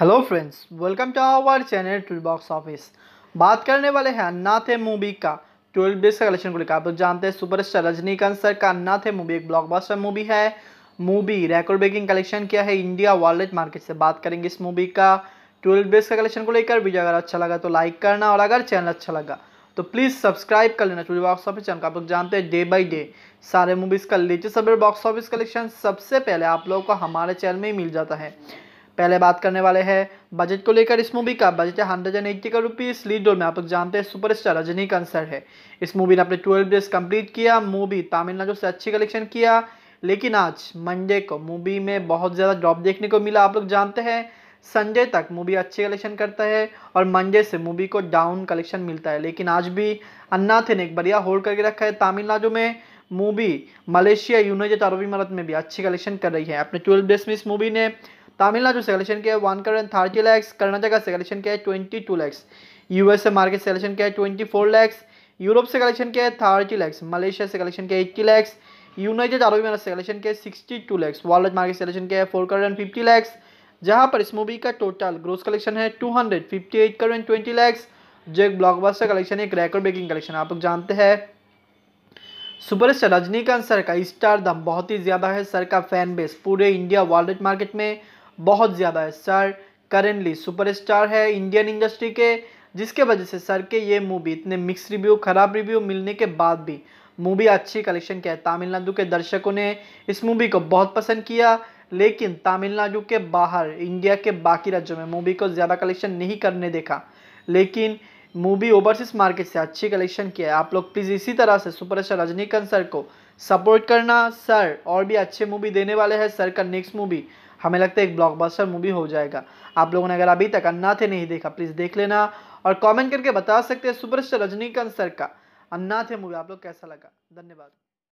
hello friends welcome to our channel tool box office बात करने वाले हैं अन्नाथे मूवी का ट्वेल्व डेज का कलेक्शन को लेकर आप लोग जानते हैं सुपरस्टार रजनीकांत सर का अन्नाथे मूवी एक ब्लॉकबस्टर मूवी है मूवी रेकॉर्ड ब्रेकिंग कलेक्शन किया है इंडिया वर्ल्ड मार्केट से बात करेंगे इस मूवी का ट्वेल्व डेज का कलेक्शन को लेकर वीडियो अगर अच्छा लगा तो लाइक करना और अगर चैनल अच्छा लगा तो प्लीज़ सब्सक्राइब कर लेना टूल बॉक्स ऑफिस चैनल का आप लोग जानते हैं डे बाई डे सारे मूवीज़ का latest update box office collection सबसे पहले आप लोगों को हमारे चैनल में ही मिल जाता है पहले बात करने वाले हैं बजट को लेकर इस मूवी का बजट है हंड्रेड एंड एट्टी का रुपीज़ लीड रोल में आप लोग जानते हैं सुपरस्टार रजनी कंसर है इस मूवी ने अपने ट्वेल्व डेज कंप्लीट किया मूवी तमिलनाडु से अच्छी कलेक्शन किया लेकिन आज मंडे को मूवी में बहुत ज़्यादा ड्रॉप देखने को मिला आप लोग जानते हैं संडे तक मूवी अच्छे कलेक्शन करता है और मंडे से मूवी को डाउन कलेक्शन मिलता है लेकिन आज भी अन्नाथे ने एक बढ़िया होल्ड करके रखा है तमिलनाडु में मूवी मलेशिया यूनाइटेड अरब इमारत में भी अच्छी कलेक्शन कर रही है अपने ट्वेल्व डेज में इस मूवी ने तमिलनाडु से कलेक्शन किया है वन करोड़ थर्टी लैक्स कर्नाटक से कलेक्शन किया है ट्वेंटी टू लैक्स यूएस से मार्केट सेलेक्शन किया है ट्वेंटी फोर लैक्स यूरोप से कलेक्शन किया है थर्टी लैक्स मलेशिया से कलेक्शन किया eighty lakhs United Arab Emirates से कलेक्शन किया sixty two lakhs world market selection किया है four crore and fifty lakhs जहाँ पर इस मूवी का टोटल ग्रोस कलेक्शन है two hundred fifty eight crore twenty lakhs जो एक ब्लॉकबस्टर कलेक्शन एक रेकॉर्ड ब्रेकिंग कलेक्शन आप लोग जानते हैं सुपरस्टार रजनीकांत सर का स्टार दम बहुत ही ज़्यादा है सर का फैन बेस पूरे इंडिया वर्ल्ड मार्केट में बहुत ज़्यादा है सर करेंटली सुपरस्टार है इंडियन इंडस्ट्री के जिसके वजह से सर के ये मूवी इतने मिक्स रिव्यू खराब रिव्यू मिलने के बाद भी मूवी अच्छी कलेक्शन किया है तमिलनाडु के दर्शकों ने इस मूवी को बहुत पसंद किया लेकिन तमिलनाडु के बाहर इंडिया के बाकी राज्यों में मूवी को ज़्यादा कलेक्शन नहीं करने देखा लेकिन मूवी ओवरसीज मार्केट से अच्छी कलेक्शन किया है आप लोग प्लीज़ इसी तरह से सुपरस्टार रजनीकांत सर को सपोर्ट करना सर और भी अच्छे मूवी देने वाले हैं सर का नेक्स्ट मूवी हमें लगता है एक ब्लॉकबस्टर मूवी हो जाएगा आप लोगों ने अगर अभी तक अन्नाथे नहीं देखा प्लीज़ देख लेना और कमेंट करके बता सकते हैं सुपरस्टार रजनीकांत सर का अन्नाथे मूवी आप लोग कैसा लगा धन्यवाद